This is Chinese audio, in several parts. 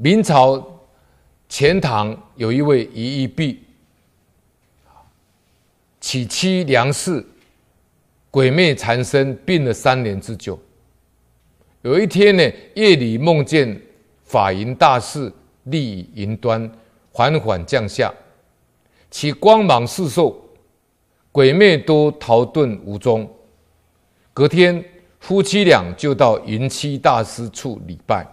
明朝钱塘有一位余一碧，娶妻梁氏鬼魅缠身，病了三年之久。有一天呢，夜里梦见法云大师立于云端，缓缓降下，其光芒四射，鬼魅都逃遁无踪。隔天，夫妻俩就到云栖大师处礼拜。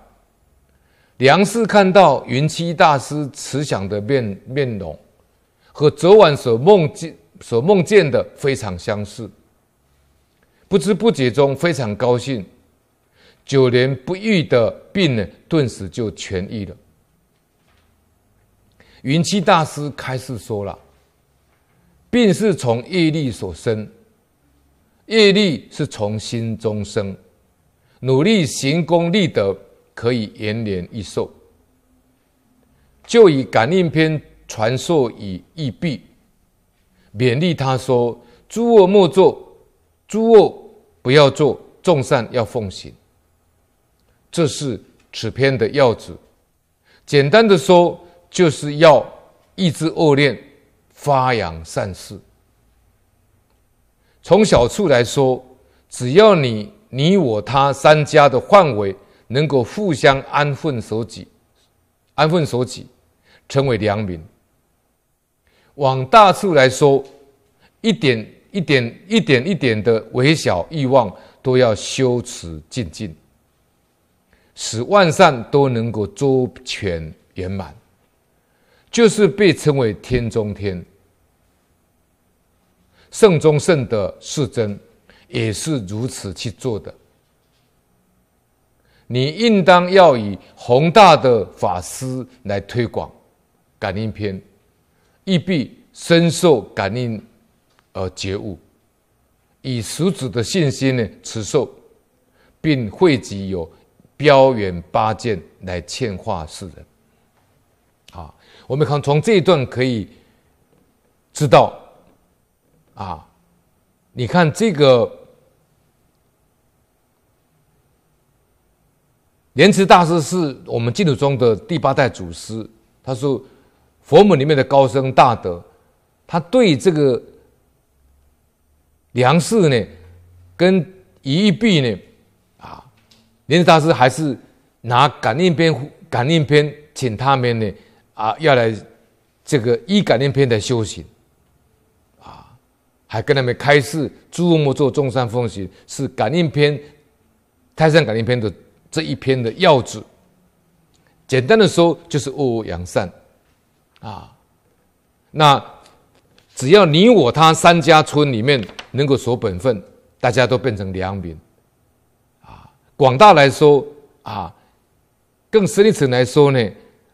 梁氏看到云栖大师慈祥的面面容，和昨晚所梦见所梦见的非常相似。不知不觉中，非常高兴，九年不愈的病呢，顿时就痊愈了。云栖大师开始说了：“病是从业力所生，业力是从心中生，努力行功立德。”可以延年益寿。就以感应篇传授以益臂，勉励他说：诸恶莫作，诸恶不要做；众善要奉行。这是此篇的要旨。简单的说，就是要抑制恶念，发扬善事。从小处来说，只要你、你、我、他三家的范围。能够互相安分守己，安分守己，成为良民。往大处来说，一点一点、一点一点的微小欲望，都要修持尽尽，使万善都能够周全圆满，就是被称为天中天、圣中圣的释尊，也是如此去做的。你应当要以宏大的法师来推广感应篇，亦必深受感应而觉悟，以十指的信心呢持受，并汇集有标远八件来劝化世人。啊，我们看从这一段可以知道，啊，你看这个。莲池大师是我们净土宗的第八代祖师。他说佛门里面的高僧大德，他对这个梁氏呢，跟于一碧呢，啊，莲池大师还是拿感应篇感应篇请他们呢啊，要来这个一感应篇来修行啊，还跟他们开示诸佛摩作众善奉行是感应篇，泰山感应篇的。这一篇的要旨，简单的说就是恶恶扬善，啊，那只要你我他三家村里面能够守本分，大家都变成良民，啊，广大来说啊，更深一层来说呢，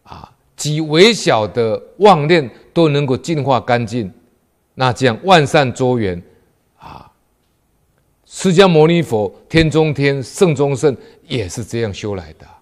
啊，几微小的妄念都能够净化干净，那这样万善周源。释迦牟尼佛，天中天，圣中圣，也是这样修来的。